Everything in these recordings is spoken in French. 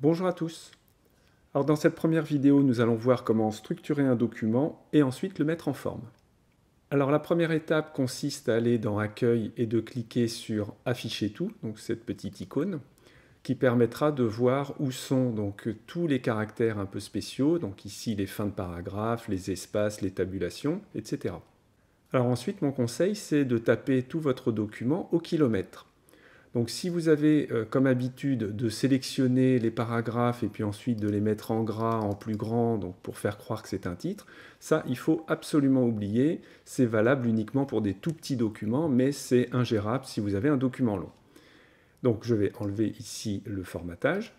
Bonjour à tous Alors dans cette première vidéo, nous allons voir comment structurer un document et ensuite le mettre en forme. Alors la première étape consiste à aller dans Accueil et de cliquer sur Afficher tout, donc cette petite icône, qui permettra de voir où sont donc tous les caractères un peu spéciaux, donc ici les fins de paragraphe, les espaces, les tabulations, etc. Alors ensuite, mon conseil, c'est de taper tout votre document au kilomètre. Donc si vous avez euh, comme habitude de sélectionner les paragraphes et puis ensuite de les mettre en gras, en plus grand, donc pour faire croire que c'est un titre, ça il faut absolument oublier, c'est valable uniquement pour des tout petits documents, mais c'est ingérable si vous avez un document long. Donc je vais enlever ici le formatage.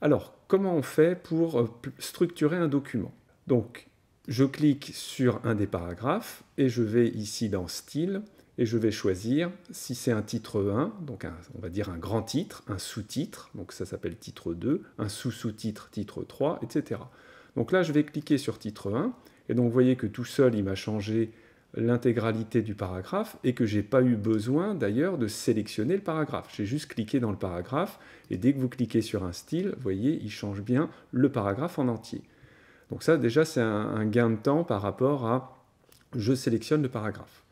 Alors comment on fait pour euh, structurer un document Donc je clique sur un des paragraphes et je vais ici dans Style et je vais choisir si c'est un titre 1, donc on va dire un grand titre, un sous-titre, donc ça s'appelle titre 2, un sous-sous-titre, titre 3, etc. Donc là, je vais cliquer sur titre 1, et donc vous voyez que tout seul, il m'a changé l'intégralité du paragraphe et que je n'ai pas eu besoin d'ailleurs de sélectionner le paragraphe. J'ai juste cliqué dans le paragraphe et dès que vous cliquez sur un style, vous voyez, il change bien le paragraphe en entier. Donc ça déjà c'est un gain de temps par rapport à je sélectionne le paragraphe.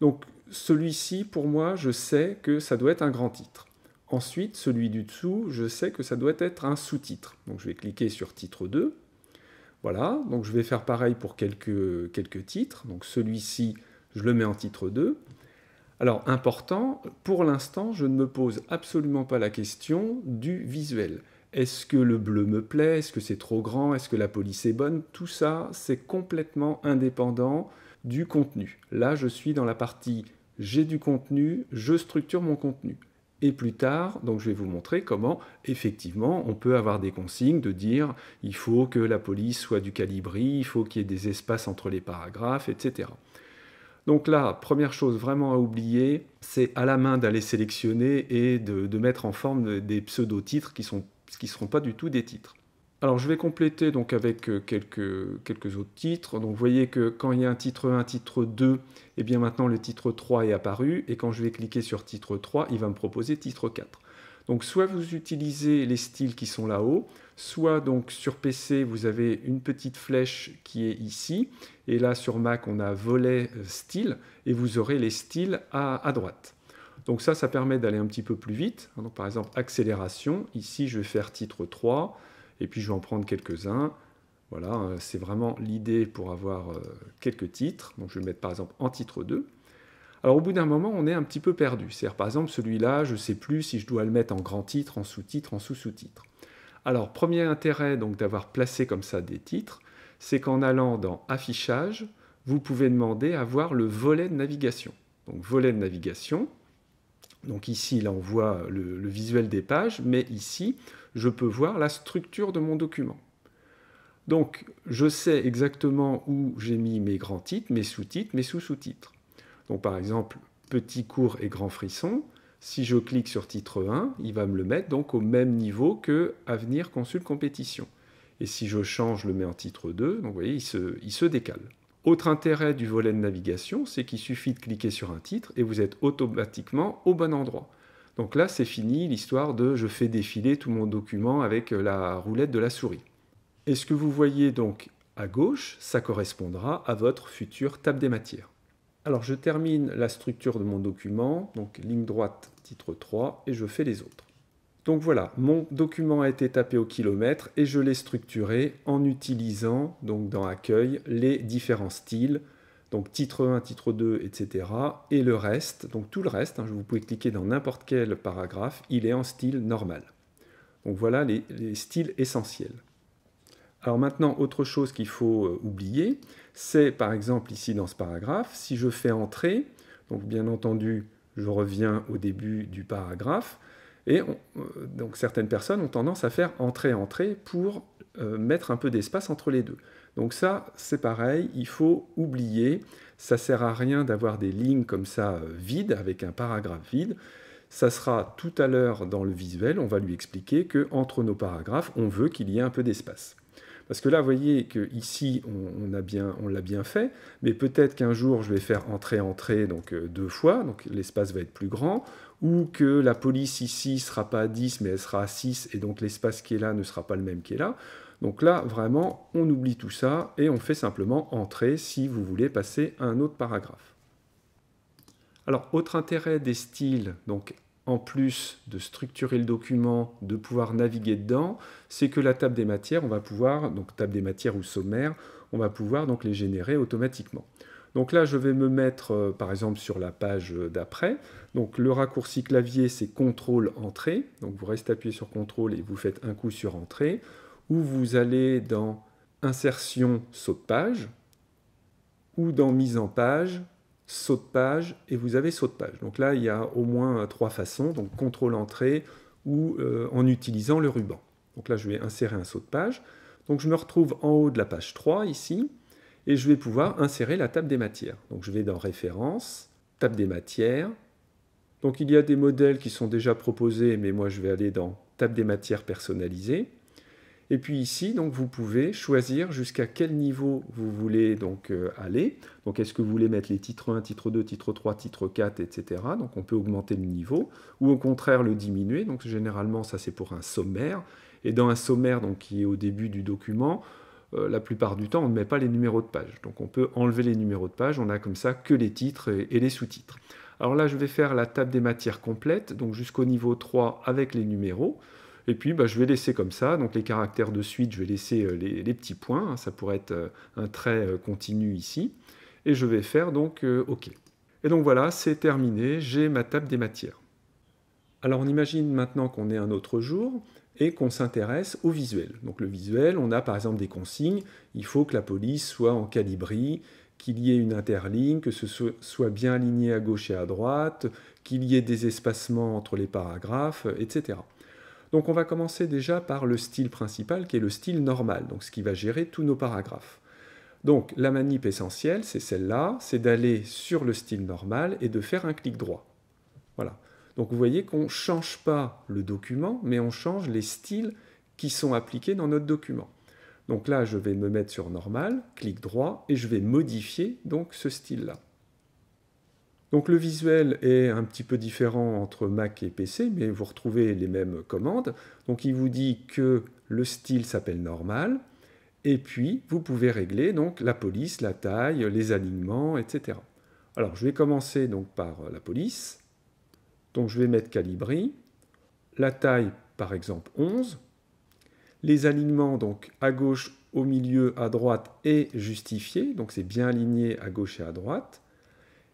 Donc celui-ci, pour moi, je sais que ça doit être un grand titre. Ensuite, celui du dessous, je sais que ça doit être un sous-titre. Donc je vais cliquer sur titre 2. Voilà, donc je vais faire pareil pour quelques, quelques titres. Donc celui-ci, je le mets en titre 2. Alors important, pour l'instant, je ne me pose absolument pas la question du visuel. Est-ce que le bleu me plaît Est-ce que c'est trop grand Est-ce que la police est bonne Tout ça, c'est complètement indépendant du contenu. Là, je suis dans la partie j'ai du contenu, je structure mon contenu. Et plus tard, donc je vais vous montrer comment effectivement on peut avoir des consignes de dire il faut que la police soit du calibri, il faut qu'il y ait des espaces entre les paragraphes, etc. Donc là, première chose vraiment à oublier, c'est à la main d'aller sélectionner et de, mettre en forme des pseudo-titres qui ne qui seront pas du tout des titres. Alors je vais compléter donc avec euh, quelques, autres titres. Donc vous voyez que quand il y a un titre 1, un titre 2, et eh bien maintenant le titre 3 est apparu, et quand je vais cliquer sur titre 3, il va me proposer titre 4. Donc soit vous utilisez les styles qui sont là-haut, soit donc sur PC vous avez une petite flèche qui est ici, et là sur Mac on a volet euh, style, et vous aurez les styles à, droite. Donc ça, ça permet d'aller un petit peu plus vite. Hein, par exemple accélération, ici je vais faire titre 3, et puis je vais en prendre quelques-uns. Voilà, euh, c'est vraiment l'idée pour avoir euh, quelques titres. Donc je vais mettre par exemple en titre 2. Alors au bout d'un moment, on est un petit peu perdu. C'est-à-dire par exemple celui-là, je ne sais plus si je dois le mettre en grand titre, en sous-titre, en sous-sous-titre. Alors premier intérêt donc d'avoir placé comme ça des titres, c'est qu'en allant dans affichage, vous pouvez demander à voir le volet de navigation. Donc volet de navigation, donc ici, là, on voit le, visuel des pages, mais ici, je peux voir la structure de mon document. Donc, je sais exactement où j'ai mis mes grands titres, mes sous-titres, mes sous-sous-titres. Donc, par exemple, petit cours et grand frisson, si je clique sur titre 1, il va me le mettre donc au même niveau que Avenir Consul Compétition. Et si je change, je le mets en titre 2, donc vous voyez, il se décale. Autre intérêt du volet de navigation, c'est qu'il suffit de cliquer sur un titre et vous êtes automatiquement au bon endroit. Donc là, c'est fini l'histoire de je fais défiler tout mon document avec euh, la roulette de la souris. Et ce que vous voyez donc à gauche, ça correspondra à votre future table des matières. Alors je termine la structure de mon document, donc ligne droite, titre 3, et je fais les autres. Donc voilà, mon document a été tapé au kilomètre et je l'ai structuré en utilisant, donc dans Accueil, les différents styles, donc titre 1, titre 2, etc. Et le reste, donc tout le reste, hein, vous pouvez cliquer dans n'importe quel paragraphe, il est en style normal. Donc voilà les, les styles essentiels. Alors maintenant, autre chose qu'il faut euh, oublier, c'est par exemple ici dans ce paragraphe, si je fais entrer, donc bien entendu, je reviens au début du paragraphe, et euh, donc certaines personnes ont tendance à faire entrer, entrée pour euh, mettre un peu d'espace entre les deux. Donc ça, c'est pareil, il faut oublier, ça sert à rien d'avoir des lignes comme ça euh, vides, avec un paragraphe vide. Ça sera tout à l'heure dans le visuel, on va lui expliquer que entre nos paragraphes, on veut qu'il y ait un peu d'espace. Parce que là, vous voyez qu'ici, on, on, a bien, on l'a bien fait, mais peut-être qu'un jour, je vais faire entrer entrer » donc deux fois, donc l'espace va être plus grand, ou que la police ici ne sera pas à 10 mais elle sera à 6 et donc l'espace qui est là ne sera pas le même qui est là. Donc là, vraiment, on oublie tout ça et on fait simplement entrer si vous voulez passer à un autre paragraphe. Alors, autre intérêt des styles, donc en plus de structurer le document, de pouvoir naviguer dedans, c'est que la table des matières, on va pouvoir, donc table des matières ou sommaire, on va pouvoir donc les générer automatiquement. Donc là, je vais me mettre, euh, par exemple, sur la page d'après. Donc le raccourci clavier, c'est CTRL Entrée. Donc vous restez appuyé sur CTRL et vous faites un coup sur Entrée. Ou vous allez dans Insertion, saut de page. Ou dans Mise en page, saut de page. Et vous avez saut de page. Donc là, il y a au moins euh, trois façons. Donc CTRL Entrée ou euh, en utilisant le ruban. Donc là, je vais insérer un saut de page. Donc je me retrouve en haut de la page 3 ici et je vais pouvoir insérer la table des matières. Donc je vais dans Référence, table des matières. Donc il y a des modèles qui sont déjà proposés, mais moi je vais aller dans table des matières personnalisées. Et puis ici, donc, vous pouvez choisir jusqu'à quel niveau vous voulez donc, euh, aller. Donc, est-ce que vous voulez mettre les titres 1, titre 2, titre 3, titre 4, etc. Donc, on peut augmenter le niveau ou au contraire le diminuer. Donc, généralement, ça c'est pour un sommaire. Et dans un sommaire donc, qui est au début du document, euh, la plupart du temps, on ne met pas les numéros de page. Donc on peut enlever les numéros de page, on a comme ça que les titres et, les sous-titres. Alors là, je vais faire la table des matières complète, donc jusqu'au niveau 3 avec les numéros. Et puis, bah, je vais laisser comme ça, donc les caractères de suite, je vais laisser euh, les, petits points, hein. ça pourrait être euh, un trait continu ici. Et je vais faire donc OK. Et donc voilà, c'est terminé, j'ai ma table des matières. Alors on imagine maintenant qu'on est un autre jour, et qu'on s'intéresse au visuel. Donc le visuel, on a par exemple des consignes, il faut que la police soit en calibri, qu'il y ait une interligne, que ce soit bien aligné à gauche et à droite, qu'il y ait des espacements entre les paragraphes, etc. Donc on va commencer déjà par le style principal qui est le style normal, donc ce qui va gérer tous nos paragraphes. Donc la manip essentielle, c'est celle-là, c'est d'aller sur le style normal et de faire un clic droit. Voilà. Donc vous voyez qu'on ne change pas le document, mais on change les styles qui sont appliqués dans notre document. Donc là, je vais me mettre sur normal, clic droit, et je vais modifier donc ce style-là. Donc le visuel est un petit peu différent entre Mac et PC, mais vous retrouvez les mêmes commandes. Donc il vous dit que le style s'appelle normal, et puis vous pouvez régler donc la police, la taille, les alignements, etc. Alors je vais commencer donc par la police. Donc je vais mettre Calibri, la taille par exemple 11, les alignements donc à gauche, au milieu, à droite et justifié, donc c'est bien aligné à gauche et à droite.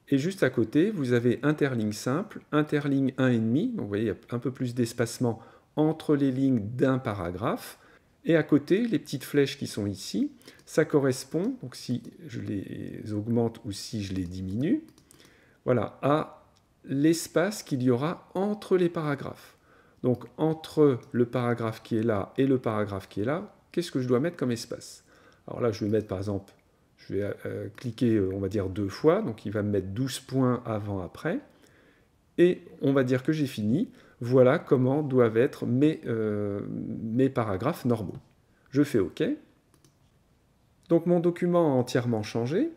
Et juste à côté, vous avez interligne simple, interligne 1,5, vous voyez, il y a un peu plus d'espacement entre les lignes d'un paragraphe. Et à côté, les petites flèches qui sont ici, ça correspond, donc si je les augmente ou si je les diminue, voilà, à l'espace qu'il y aura entre les paragraphes. Donc entre le paragraphe qui est là et le paragraphe qui est là, qu'est-ce que je dois mettre comme espace Alors là, je vais mettre par exemple, je vais euh, cliquer, euh, on va dire, deux fois, donc il va me mettre 12 points avant, après, et on va dire que j'ai fini. Voilà comment doivent être mes, euh, mes paragraphes normaux. Je fais OK. Donc mon document a entièrement changé.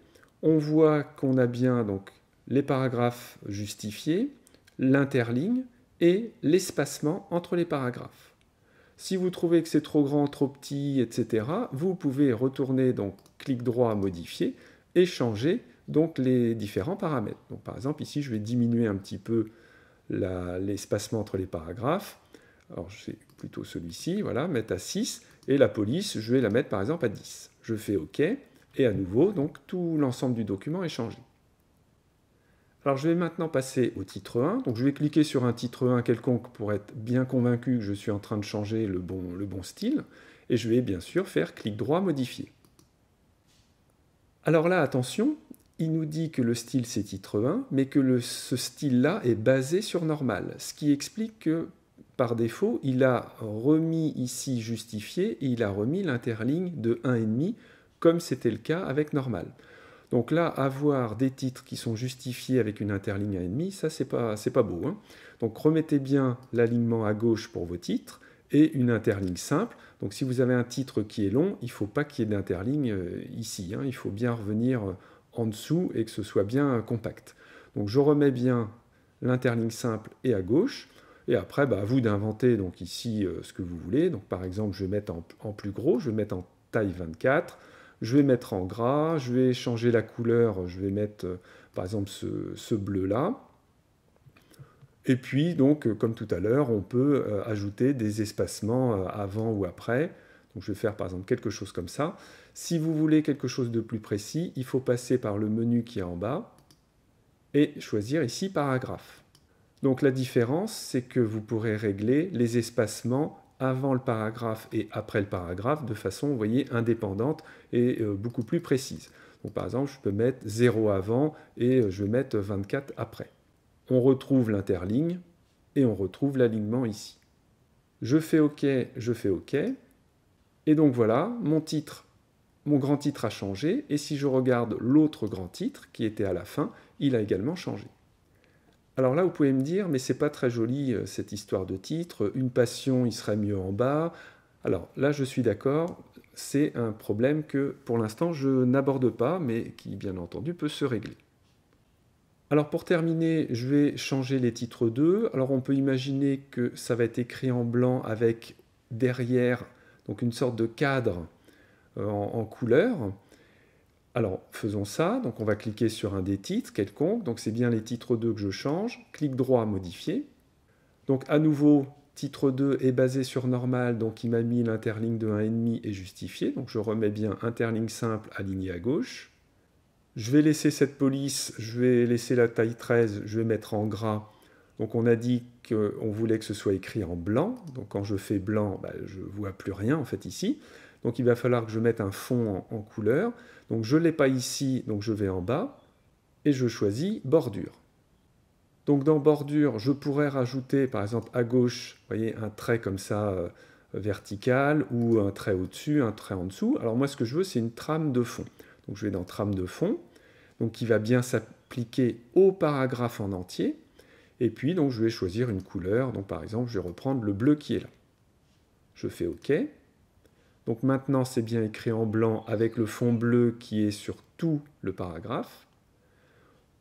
On voit qu'on a bien donc les paragraphes justifiés, l'interligne et l'espacement entre les paragraphes. Si vous trouvez que c'est trop grand, trop petit, etc., vous pouvez retourner, donc clic droit, modifier, et changer donc les différents paramètres. Donc, par exemple, ici, je vais diminuer un petit peu l'espacement entre les paragraphes. Alors, je vais plutôt celui-ci, voilà, mettre à 6, et la police, je vais la mettre par exemple à 10. Je fais OK, et à nouveau, donc tout l'ensemble du document est changé. Alors je vais maintenant passer au titre 1. Donc je vais cliquer sur un titre 1 quelconque pour être bien convaincu que je suis en train de changer le bon, style. Et je vais bien sûr faire clic droit modifier. Alors là, attention, il nous dit que le style c'est titre 1, mais que ce style-là est basé sur normal. Ce qui explique que par défaut, il a remis ici justifié et il a remis l'interligne de 1,5 comme c'était le cas avec normal. Donc là, avoir des titres qui sont justifiés avec une interligne à demi, ça c'est pas, pas beau. Hein. donc remettez bien l'alignement à gauche pour vos titres et une interligne simple. Donc si vous avez un titre qui est long, il ne faut pas qu'il y ait d'interligne euh, ici. Hein. il faut bien revenir euh, en dessous et que ce soit bien euh, compact. Donc je remets bien l'interligne simple et à gauche. Et après, bah, à vous d'inventer donc ici ce que vous voulez. Donc par exemple, je vais mettre en, en, plus gros, je vais mettre en taille 24 je vais mettre en gras, je vais changer la couleur, je vais mettre euh, par exemple ce, bleu-là. Et puis, donc, euh, comme tout à l'heure, on peut euh, ajouter des espacements avant ou après. Donc, je vais faire par exemple quelque chose comme ça. Si vous voulez quelque chose de plus précis, il faut passer par le menu qui est en bas et choisir ici paragraphe. Donc, la différence, c'est que vous pourrez régler les espacements avant le paragraphe et après le paragraphe de façon, vous voyez, indépendante et euh, beaucoup plus précise. Donc, par exemple, je peux mettre 0 avant et euh, je vais mettre 24 après. On retrouve l'interligne et on retrouve l'alignement ici. Je fais OK, je fais OK. Et donc voilà, mon titre, mon grand titre a changé. Et si je regarde l'autre grand titre qui était à la fin, il a également changé. Alors là, vous pouvez me dire, mais c'est pas très joli euh, cette histoire de titre, une passion, il serait mieux en bas. Alors là, je suis d'accord, c'est un problème que pour l'instant je n'aborde pas, mais qui bien entendu peut se régler. Alors pour terminer, je vais changer les titres 2. Alors on peut imaginer que ça va être écrit en blanc avec derrière donc une sorte de cadre euh, en, en couleur. Alors, faisons ça. Donc, on va cliquer sur un des titres quelconque. Donc, c'est bien les titres 2 que je change. Clic droit, modifier. Donc, à nouveau, titre 2 est basé sur normal. Donc, il m'a mis l'interligne de 1,5 et justifié. Donc, je remets bien interligne simple aligné à gauche. Je vais laisser cette police, je vais laisser la taille 13, je vais mettre en gras. Donc, on a dit qu'on voulait que ce soit écrit en blanc. Donc, quand je fais blanc, bah, je ne vois plus rien, en fait, ici. Donc il va falloir que je mette un fond en, couleur. Donc je ne l'ai pas ici, donc je vais en bas et je choisis bordure. Donc dans bordure, je pourrais rajouter par exemple à gauche, voyez, un trait comme ça euh, vertical ou un trait au-dessus, un trait en dessous. Alors moi ce que je veux c'est une trame de fond. Donc je vais dans trame de fond, donc qui va bien s'appliquer au paragraphe en entier. Et puis donc je vais choisir une couleur, donc par exemple je vais reprendre le bleu qui est là. Je fais OK. Donc maintenant, c'est bien écrit en blanc avec le fond bleu qui est sur tout le paragraphe.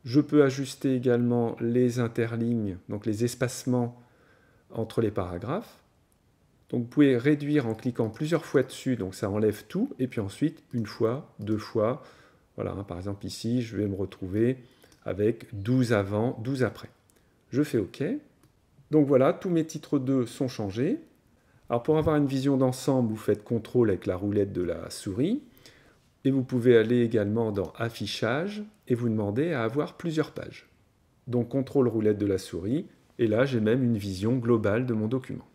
Je peux ajuster également les interlignes, donc les espacements entre les paragraphes. Donc vous pouvez réduire en cliquant plusieurs fois dessus, donc ça enlève tout, et puis ensuite une fois, deux fois. Voilà, hein, par exemple ici, je vais me retrouver avec 12 avant, 12 après. Je fais OK. Donc voilà, tous mes titres 2 sont changés pour avoir une vision d'ensemble, vous faites contrôle avec la roulette de la souris. Et vous pouvez aller également dans Affichage et vous demander à avoir plusieurs pages. Donc contrôle roulette de la souris. Et là, j'ai même une vision globale de mon document.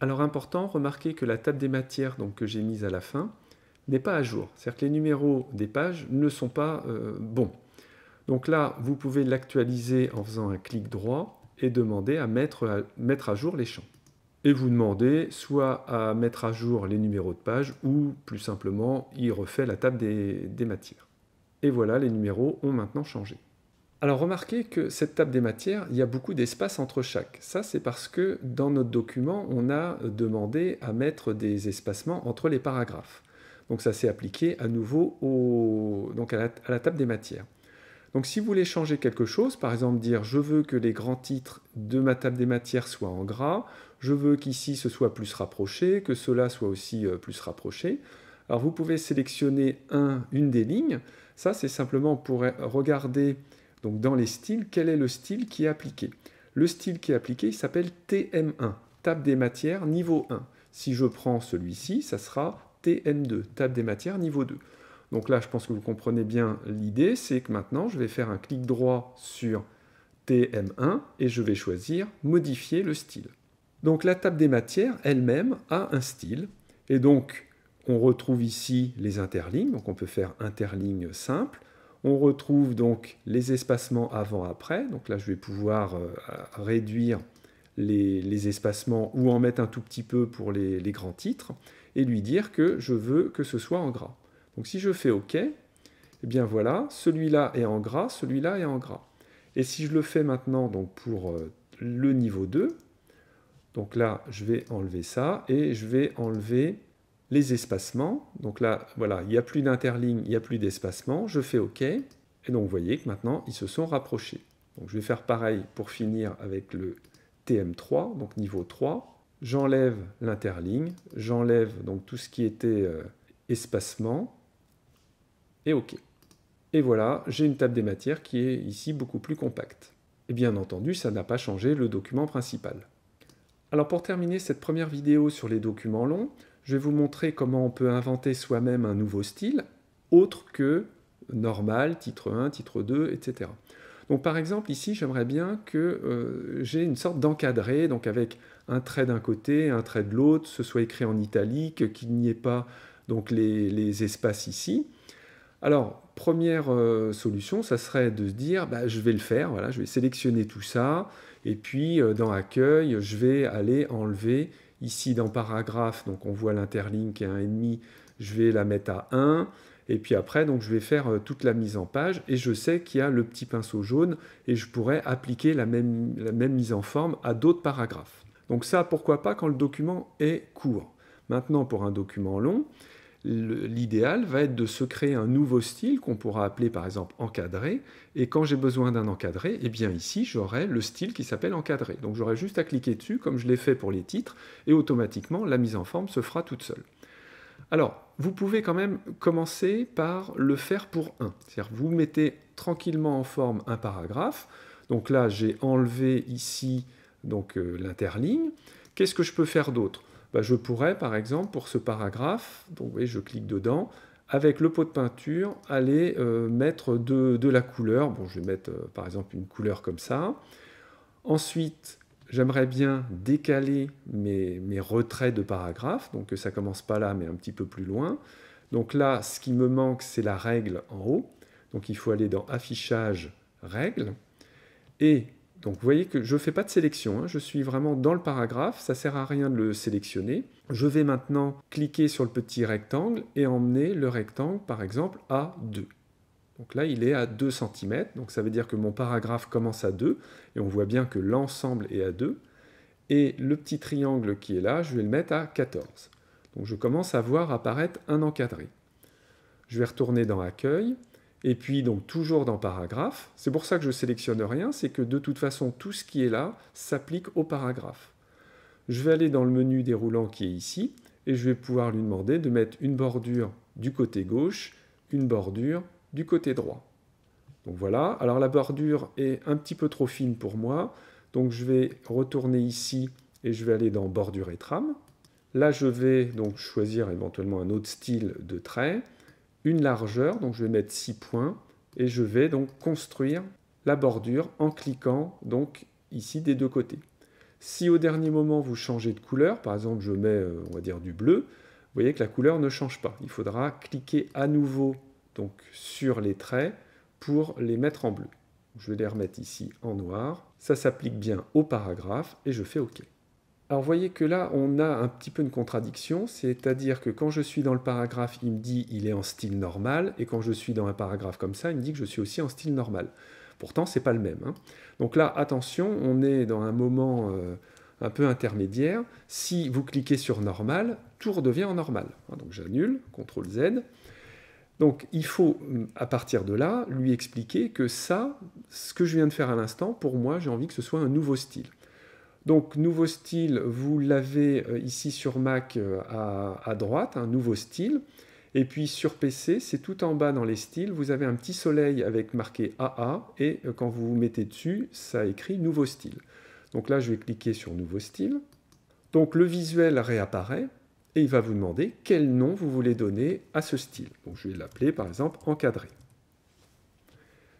Alors important, remarquez que la table des matières donc, que j'ai mise à la fin n'est pas à jour. C'est-à-dire que les numéros des pages ne sont pas euh, bons. Donc là, vous pouvez l'actualiser en faisant un clic droit et demander à mettre à, mettre à jour les champs et vous demandez soit à mettre à jour les numéros de page ou plus simplement il refait la table des, matières. Et voilà, les numéros ont maintenant changé. Alors remarquez que cette table des matières, il y a beaucoup d'espace entre chaque. Ça, c'est parce que dans notre document, on a demandé à mettre des espacements entre les paragraphes. Donc ça s'est appliqué à nouveau à la table des matières. Donc si vous voulez changer quelque chose, par exemple dire je veux que les grands titres de ma table des matières soient en gras, je veux qu'ici ce soit plus rapproché, que cela soit aussi euh, plus rapproché. Alors vous pouvez sélectionner une des lignes. Ça, c'est simplement pour regarder donc, dans les styles quel est le style qui est appliqué. Le style qui est appliqué, il s'appelle TM1, table des matières niveau 1. Si je prends celui-ci, ça sera TM2, table des matières niveau 2. Donc là, je pense que vous comprenez bien l'idée, c'est que maintenant, je vais faire un clic droit sur TM1 et je vais choisir modifier le style. Donc la table des matières elle-même a un style. Et donc on retrouve ici les interlignes, donc on peut faire interligne simple. On retrouve donc les espacements avant-après. Donc là je vais pouvoir euh, réduire les, espacements ou en mettre un tout petit peu pour les, les grands titres et lui dire que je veux que ce soit en gras. Donc si je fais OK, eh bien voilà, celui-là est en gras, celui-là est en gras. Et si je le fais maintenant donc pour euh, le niveau 2, donc là, je vais enlever ça et je vais enlever les espacements. Donc là, voilà, il n'y a plus d'interligne, il n'y a plus d'espacement. Je fais OK. Et donc vous voyez que maintenant, ils se sont rapprochés. Donc je vais faire pareil pour finir avec le TM3, donc niveau 3. J'enlève l'interligne, j'enlève donc tout ce qui était euh, espacement. Et OK. Et voilà, j'ai une table des matières qui est ici beaucoup plus compacte. Et bien entendu, ça n'a pas changé le document principal. Alors pour terminer cette première vidéo sur les documents longs, je vais vous montrer comment on peut inventer soi-même un nouveau style, autre que normal, titre 1, titre 2, etc. Donc par exemple ici, j'aimerais bien que euh, j'ai une sorte d'encadré, donc avec un trait d'un côté, un trait de l'autre, ce soit écrit en italique, qu'il n'y ait pas donc, les, espaces ici. Alors, première euh, solution, ça serait de se dire, bah, je vais le faire, voilà, je vais sélectionner tout ça, et puis euh, dans accueil, je vais aller enlever ici dans paragraphe, donc on voit l'interligne qui est 1,5, je vais la mettre à 1. Et puis après, donc je vais faire euh, toute la mise en page et je sais qu'il y a le petit pinceau jaune et je pourrais appliquer la même mise en forme à d'autres paragraphes. Donc ça, pourquoi pas quand le document est court. Maintenant, pour un document long, l'idéal va être de se créer un nouveau style qu'on pourra appeler par exemple encadré. Et quand j'ai besoin d'un encadré, eh bien ici j'aurai le style qui s'appelle encadré. Donc j'aurai juste à cliquer dessus comme je l'ai fait pour les titres et automatiquement la mise en forme se fera toute seule. Alors vous pouvez quand même commencer par le faire pour un. C'est-à-dire vous mettez tranquillement en forme un paragraphe. Donc là j'ai enlevé ici donc euh, l'interligne. Qu'est-ce que je peux faire d'autre bah, je pourrais, par exemple, pour ce paragraphe, donc vous je clique dedans, avec le pot de peinture, aller euh, mettre de, la couleur. Bon, je vais mettre, euh, par exemple, une couleur comme ça. Ensuite, j'aimerais bien décaler mes, retraits de paragraphe, donc que ça commence pas là, mais un petit peu plus loin. Donc là, ce qui me manque, c'est la règle en haut. Donc il faut aller dans Affichage, Règle, Et donc vous voyez que je ne fais pas de sélection, hein. je suis vraiment dans le paragraphe, ça ne sert à rien de le sélectionner. Je vais maintenant cliquer sur le petit rectangle et emmener le rectangle par exemple à 2. Donc là il est à 2 cm, donc ça veut dire que mon paragraphe commence à 2 et on voit bien que l'ensemble est à 2. Et le petit triangle qui est là, je vais le mettre à 14. Donc je commence à voir apparaître un encadré. Je vais retourner dans Accueil et puis donc toujours dans paragraphe, c'est pour ça que je sélectionne rien, c'est que de toute façon tout ce qui est là s'applique au paragraphe. Je vais aller dans le menu déroulant qui est ici et je vais pouvoir lui demander de mettre une bordure du côté gauche, une bordure du côté droit. Donc voilà, alors la bordure est un petit peu trop fine pour moi, donc je vais retourner ici et je vais aller dans bordure et trame. Là je vais donc choisir éventuellement un autre style de trait une largeur, donc je vais mettre six points, et je vais donc construire la bordure en cliquant donc ici des deux côtés. Si au dernier moment vous changez de couleur, par exemple je mets euh, on va dire du bleu, vous voyez que la couleur ne change pas. Il faudra cliquer à nouveau donc sur les traits pour les mettre en bleu. Je vais les remettre ici en noir. Ça s'applique bien au paragraphe et je fais OK. Alors vous voyez que là, on a un petit peu une contradiction, c'est-à-dire que quand je suis dans le paragraphe, il me dit il est en style normal, et quand je suis dans un paragraphe comme ça, il me dit que je suis aussi en style normal. Pourtant, c'est pas le même. Hein. Donc là, attention, on est dans un moment euh, un peu intermédiaire. Si vous cliquez sur normal, tout redevient en normal. Hein. Donc j'annule, CTRL Z. Donc il faut, mm, à partir de là, lui expliquer que ça, ce que je viens de faire à l'instant, pour moi, j'ai envie que ce soit un nouveau style. Donc nouveau style, vous l'avez euh, ici sur Mac euh, à, droite, un nouveau style. Et puis sur PC, c'est tout en bas dans les styles, vous avez un petit soleil avec marqué AA et euh, quand vous vous mettez dessus, ça écrit nouveau style. Donc là, je vais cliquer sur nouveau style. Donc le visuel réapparaît et il va vous demander quel nom vous voulez donner à ce style. Donc je vais l'appeler par exemple encadré.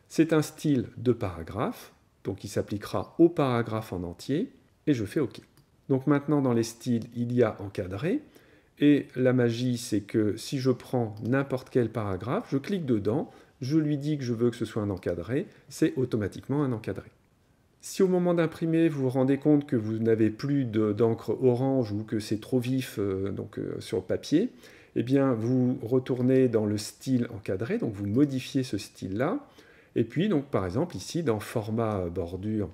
C'est un style de paragraphe, donc il s'appliquera au paragraphe en entier et je fais OK. Donc maintenant, dans les styles, il y a encadré. Et la magie, c'est que si je prends n'importe quel paragraphe, je clique dedans, je lui dis que je veux que ce soit un encadré, c'est automatiquement un encadré. Si au moment d'imprimer, vous vous rendez compte que vous n'avez plus d'encre orange ou que c'est trop vif euh, donc, euh, sur le papier, eh bien, vous retournez dans le style encadré, donc vous modifiez ce style-là. Et puis, donc, par exemple, ici, dans format bordure,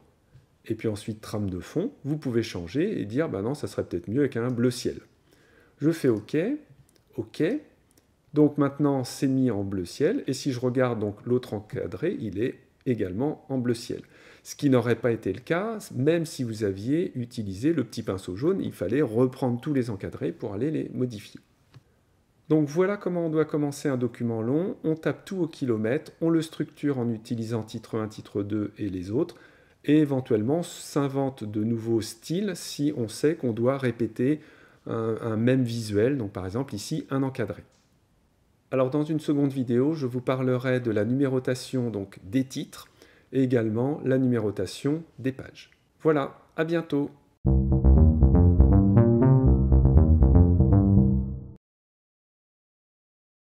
et puis ensuite trame de fond, vous pouvez changer et dire bah non, ça serait peut-être mieux avec un bleu ciel. Je fais OK, OK. Donc maintenant, c'est mis en bleu ciel et si je regarde donc l'autre encadré, il est également en bleu ciel. Ce qui n'aurait pas été le cas, même si vous aviez utilisé le petit pinceau jaune, il fallait reprendre tous les encadrés pour aller les modifier. Donc voilà comment on doit commencer un document long, on tape tout au kilomètre, on le structure en utilisant titre 1, titre 2 et les autres, et éventuellement s'invente de nouveaux styles si on sait qu'on doit répéter un, même visuel, donc par exemple ici un encadré. Alors dans une seconde vidéo, je vous parlerai de la numérotation donc des titres et également la numérotation des pages. Voilà, à bientôt